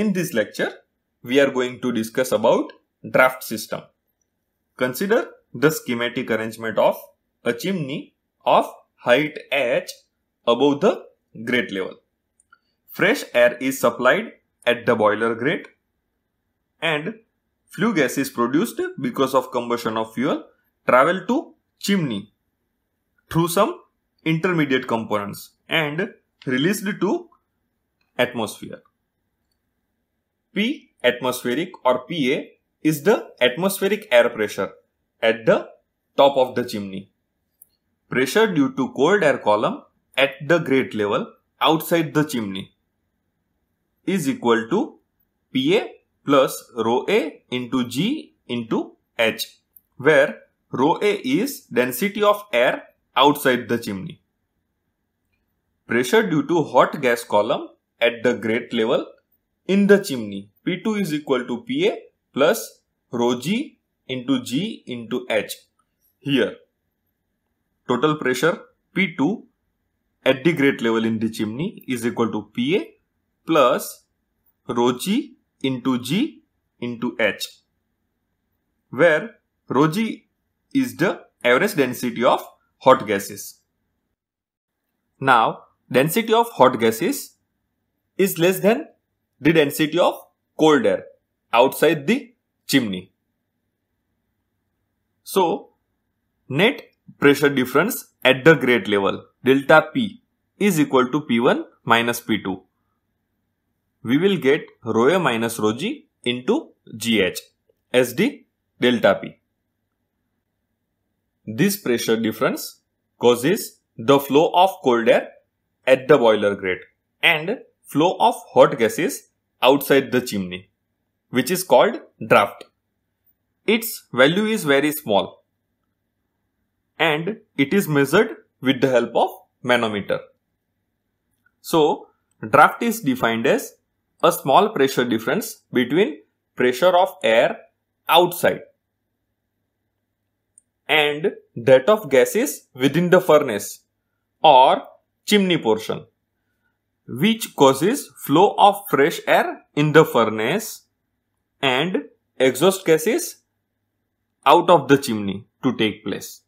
In this lecture, we are going to discuss about draft system. Consider the schematic arrangement of a chimney of height h above the grate level. Fresh air is supplied at the boiler grate and flue gas is produced because of combustion of fuel travel to chimney through some intermediate components and released to atmosphere. P atmospheric or PA is the atmospheric air pressure at the top of the chimney. Pressure due to cold air column at the grate level outside the chimney is equal to PA plus rho A into G into H where rho A is density of air outside the chimney. Pressure due to hot gas column at the grate level in the chimney. P2 is equal to PA plus rho G into G into H. Here, total pressure P2 at the grate level in the chimney is equal to PA plus rho G into G into H, where rho G is the average density of hot gases. Now, density of hot gases is less than the density of cold air outside the chimney. So, net pressure difference at the grade level delta P is equal to P1 minus P2. We will get rho A minus rho G into GH as the delta P. This pressure difference causes the flow of cold air at the boiler grate and flow of hot gases outside the chimney, which is called draft. Its value is very small and it is measured with the help of manometer. So, draft is defined as a small pressure difference between pressure of air outside and that of gases within the furnace or chimney portion which causes flow of fresh air in the furnace and exhaust gases out of the chimney to take place.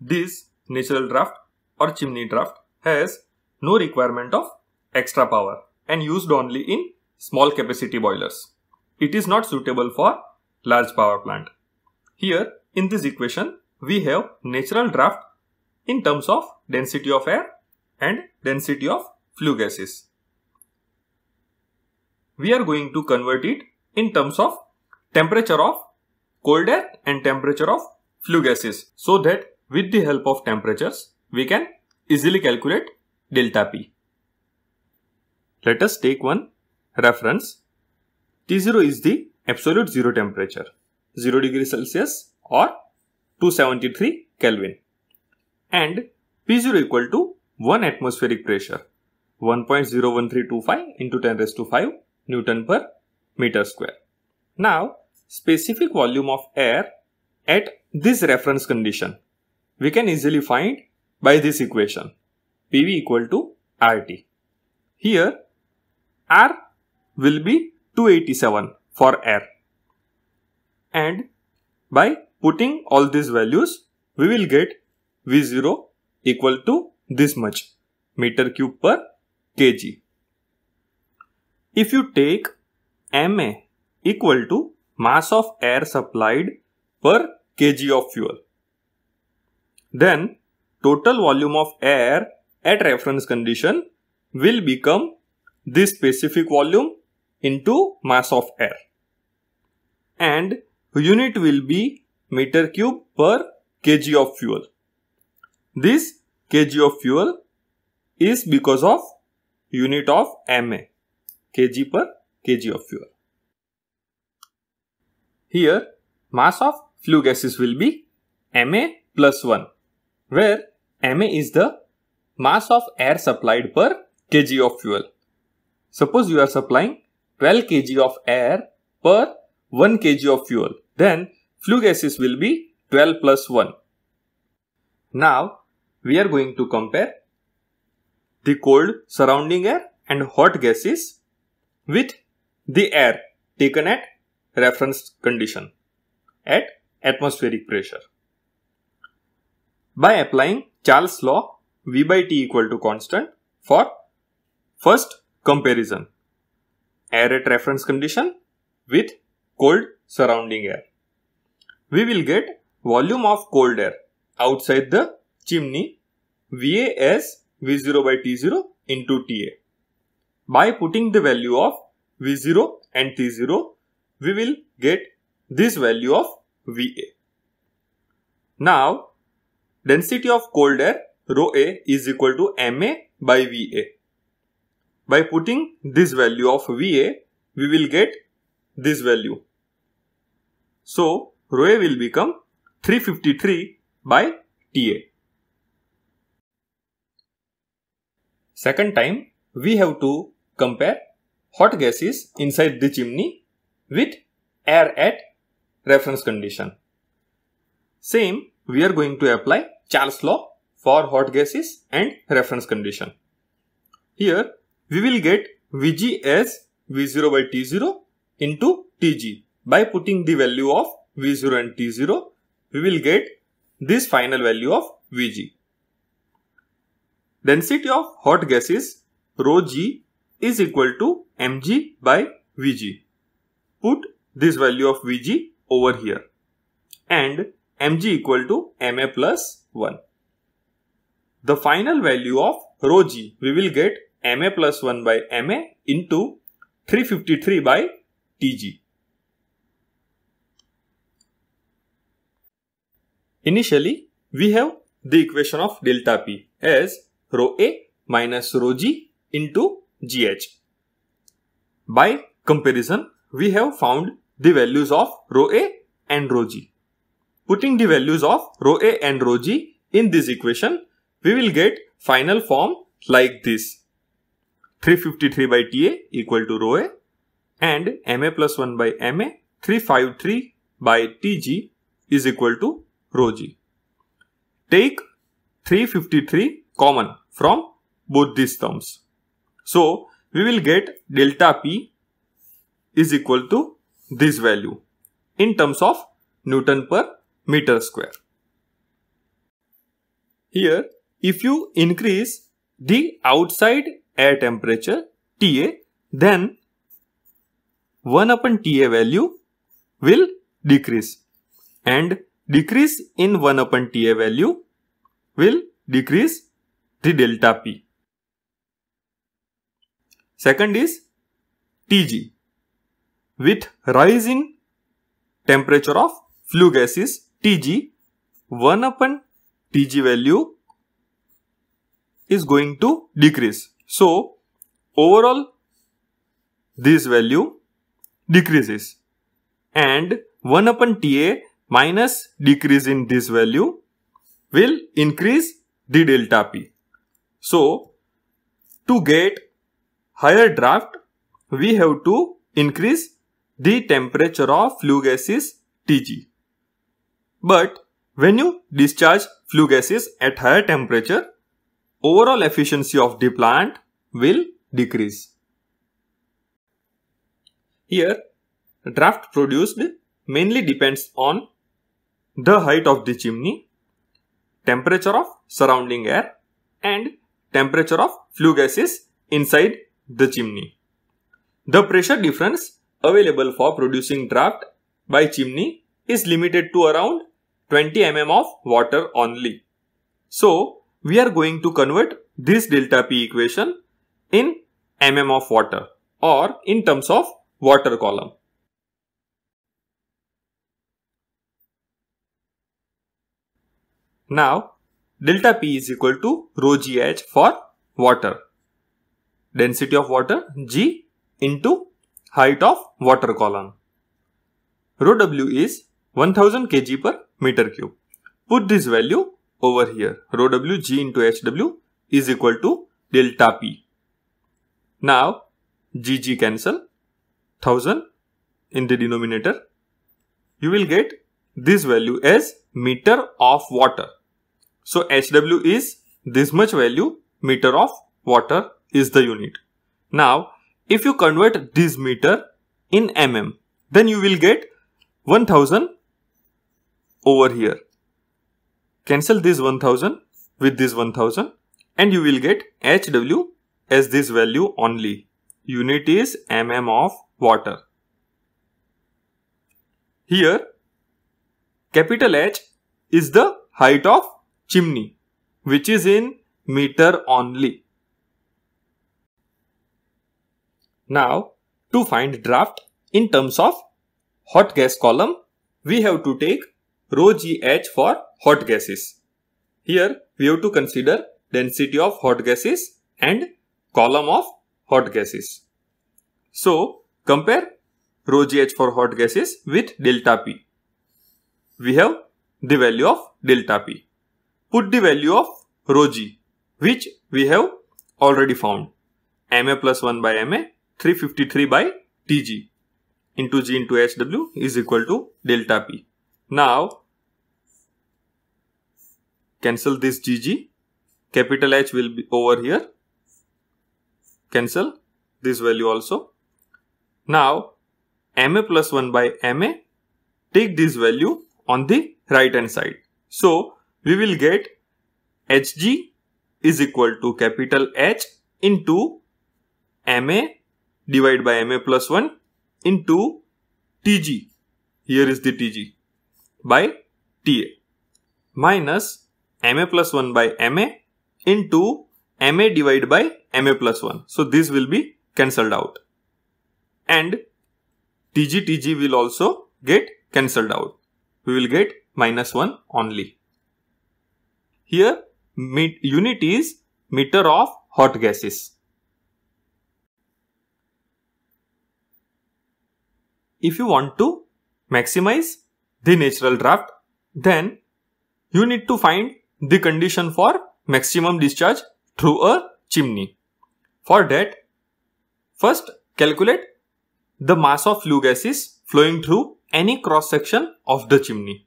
This natural draft or chimney draft has no requirement of extra power and used only in small capacity boilers. It is not suitable for large power plant. Here in this equation we have natural draft in terms of density of air and density of flue gases. We are going to convert it in terms of temperature of cold air and temperature of flue gases so that with the help of temperatures we can easily calculate delta P. Let us take one reference. T0 is the absolute zero temperature 0 degree Celsius or 273 Kelvin and P0 equal to 1 atmospheric pressure 1.01325 into 10 raised to 5 Newton per meter square. Now, specific volume of air at this reference condition we can easily find by this equation PV equal to RT. Here R will be 287 for air and by putting all these values we will get V0 equal to this much meter cube per kg. If you take MA equal to mass of air supplied per kg of fuel, then total volume of air at reference condition will become this specific volume into mass of air and unit will be meter cube per kg of fuel. This kg of fuel is because of unit of MA, kg per kg of fuel. Here, mass of flue gases will be MA plus 1, where MA is the mass of air supplied per kg of fuel. Suppose you are supplying 12 kg of air per 1 kg of fuel, then flue gases will be 12 plus 1. Now, we are going to compare the cold surrounding air and hot gases with the air taken at reference condition at atmospheric pressure. By applying Charles' law, V by T equal to constant for first comparison air at reference condition with cold surrounding air. We will get volume of cold air outside the chimney VA as V0 by T0 into TA. By putting the value of V0 and T0, we will get this value of VA. Now, density of cold air rho A is equal to MA by VA. By putting this value of VA, we will get this value. So, rho A will become 353 by TA. Second time, we have to compare hot gases inside the chimney with air at reference condition. Same, we are going to apply Charles law for hot gases and reference condition. Here, we will get Vg as V0 by T0 into Tg. By putting the value of V0 and T0, we will get this final value of Vg density of hot gases rho g is equal to mg by vg. Put this value of vg over here and mg equal to ma plus 1. The final value of rho g we will get ma plus 1 by ma into 353 by tg. Initially, we have the equation of delta p as rho A minus rho G into GH. By comparison, we have found the values of rho A and rho G. Putting the values of rho A and rho G in this equation, we will get final form like this. 353 by TA equal to rho A and MA plus 1 by MA 353 by TG is equal to rho G. Take 353 common from both these terms. So we will get delta P is equal to this value in terms of Newton per meter square. Here if you increase the outside air temperature TA then 1 upon TA value will decrease and decrease in 1 upon TA value will decrease delta P. Second is Tg with rise in temperature of flue gases, Tg 1 upon Tg value is going to decrease. So overall this value decreases and 1 upon Ta minus decrease in this value will increase the delta P. So, to get higher draft, we have to increase the temperature of flue gases Tg. But when you discharge flue gases at higher temperature, overall efficiency of the plant will decrease. Here, draft produced mainly depends on the height of the chimney, temperature of surrounding air and temperature of flue gases inside the chimney. The pressure difference available for producing draft by chimney is limited to around 20 mm of water only. So, we are going to convert this delta P equation in mm of water or in terms of water column. Now, delta P is equal to rho GH for water. Density of water G into height of water column. Rho W is 1000 kg per meter cube. Put this value over here. Rho W G into HW is equal to delta P. Now GG cancel 1000 in the denominator. You will get this value as meter of water. So HW is this much value, meter of water is the unit. Now, if you convert this meter in mm, then you will get 1000 over here. Cancel this 1000 with this 1000 and you will get HW as this value only. Unit is mm of water. Here, capital H is the height of chimney, which is in meter only. Now, to find draft in terms of hot gas column, we have to take rho GH for hot gases. Here, we have to consider density of hot gases and column of hot gases. So, compare rho GH for hot gases with delta P. We have the value of delta P put the value of rho g, which we have already found. ma plus 1 by ma, 353 by tg into g into hw is equal to delta p. Now, cancel this gg, capital H will be over here, cancel this value also. Now, ma plus 1 by ma, take this value on the right hand side. So, we will get Hg is equal to capital H into Ma divided by Ma plus 1 into Tg. Here is the Tg by Ta minus Ma plus 1 by Ma into Ma divided by Ma plus 1. So this will be cancelled out. And Tg Tg will also get cancelled out. We will get minus 1 only. Here, unit is meter of hot gases. If you want to maximize the natural draft, then you need to find the condition for maximum discharge through a chimney. For that, first calculate the mass of flue gases flowing through any cross section of the chimney.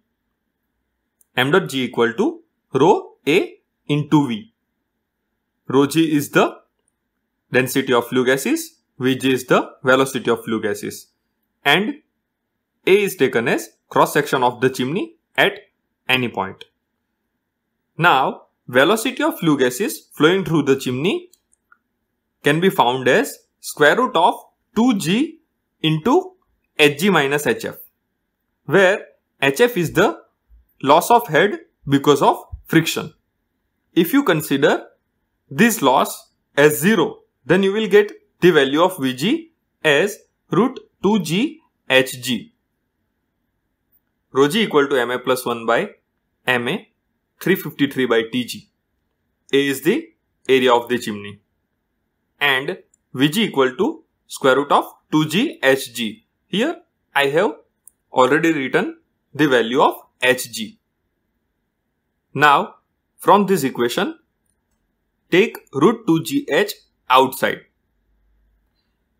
m dot g equal to rho a into V. Rho g is the density of flue gases, Vg is the velocity of flue gases and A is taken as cross section of the chimney at any point. Now velocity of flue gases flowing through the chimney can be found as square root of 2g into hg minus hf where hf is the loss of head because of friction. If you consider this loss as 0, then you will get the value of Vg as root 2g Hg. Rho g equal to Ma plus 1 by Ma 353 by Tg. A is the area of the chimney. And Vg equal to square root of 2g Hg. Here I have already written the value of Hg. Now, from this equation, take root 2gh outside.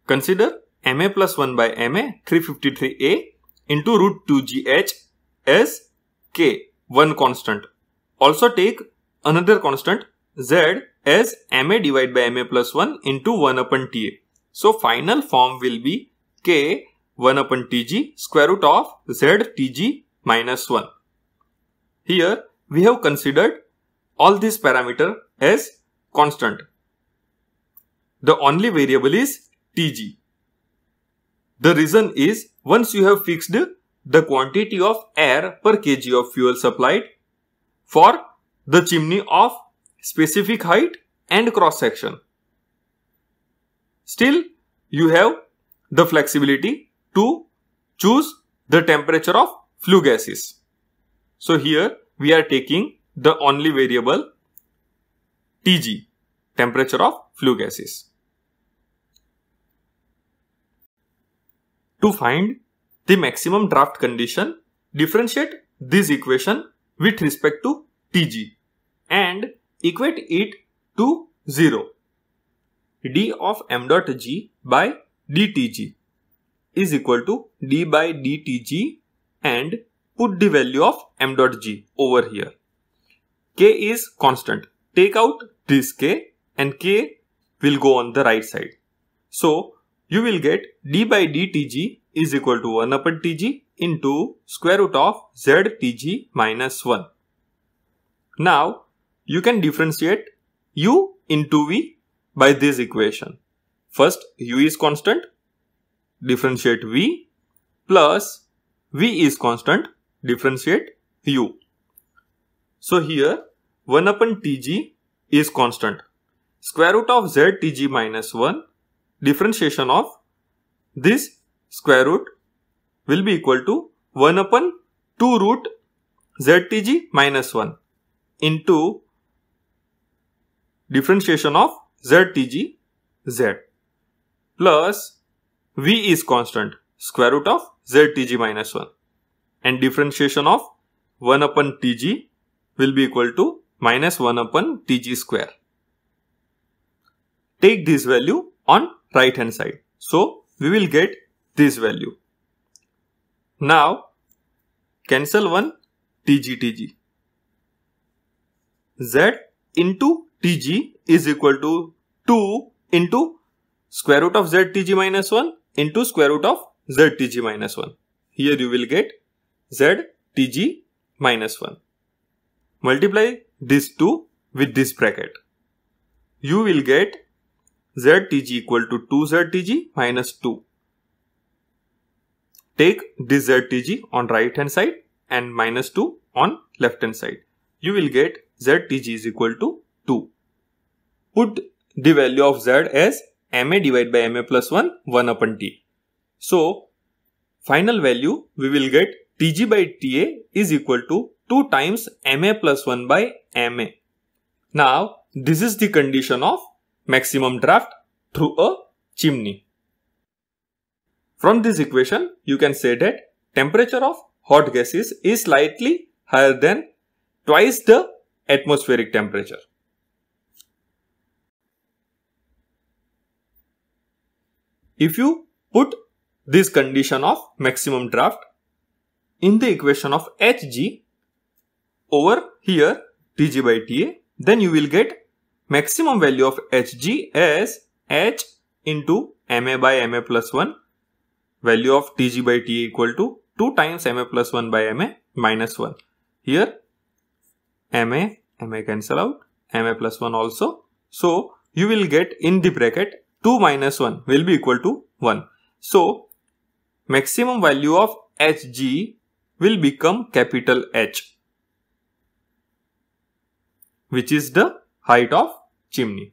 Consider ma plus 1 by ma 353a into root 2gh as k, one constant. Also take another constant z as ma divided by ma plus 1 into 1 upon ta. So final form will be k 1 upon tg square root of z tg minus 1. Here we have considered all these parameter as constant. The only variable is Tg. The reason is once you have fixed the quantity of air per kg of fuel supplied for the chimney of specific height and cross section. Still, you have the flexibility to choose the temperature of flue gases. So here we are taking the only variable Tg, temperature of flue gases. To find the maximum draft condition, differentiate this equation with respect to Tg and equate it to 0. d of m dot g by dtg is equal to d by dtg and put the value of m dot g over here. k is constant. Take out this k and k will go on the right side. So you will get d by dtg is equal to 1 upon tg into square root of ztg minus 1. Now you can differentiate u into v by this equation. First u is constant, differentiate v plus v is constant differentiate u. So here 1 upon Tg is constant. Square root of ZTg minus 1 differentiation of this square root will be equal to 1 upon 2 root ZTg minus 1 into differentiation of ZTG Z plus V is constant square root of ZTG minus 1 and differentiation of 1 upon Tg will be equal to minus 1 upon Tg square. Take this value on right hand side. So we will get this value. Now cancel 1 Tg Tg. Z into Tg is equal to 2 into square root of tg minus minus 1 into square root of tg minus minus 1. Here you will get ZTG minus 1. Multiply this two with this bracket. You will get ZTG equal to 2ZTG minus 2. Take this ZTG on right hand side and minus 2 on left hand side. You will get ZTG is equal to 2. Put the value of Z as MA divided by MA plus 1, 1 upon T. So, final value we will get Tg by ta is equal to 2 times ma plus 1 by ma. Now, this is the condition of maximum draft through a chimney. From this equation, you can say that temperature of hot gases is slightly higher than twice the atmospheric temperature. If you put this condition of maximum draft in the equation of Hg over here Tg by Ta, then you will get maximum value of Hg as H into Ma by Ma plus 1 value of Tg by Ta equal to 2 times Ma plus 1 by Ma minus 1. Here Ma, Ma cancel out, Ma plus 1 also. So you will get in the bracket 2 minus 1 will be equal to 1. So maximum value of Hg will become capital H, which is the height of chimney.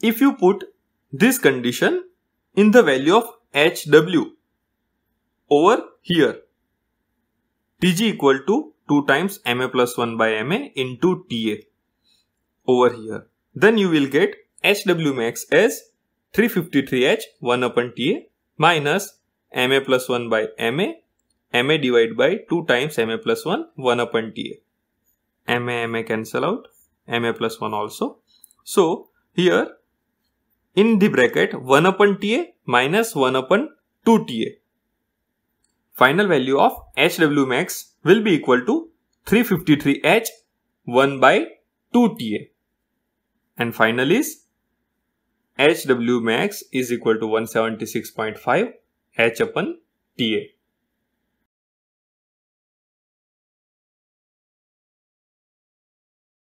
If you put this condition in the value of HW over here, TG equal to 2 times MA plus 1 by MA into TA over here. Then you will get HW max as 353H 1 upon TA minus MA plus 1 by MA ma divided by 2 times ma plus 1, 1 upon ta. ma, ma cancel out, ma plus 1 also. So, here in the bracket 1 upon ta minus 1 upon 2 ta. Final value of HW max will be equal to 353H 1 by 2 ta. And final is HW max is equal to 176.5 H upon TA.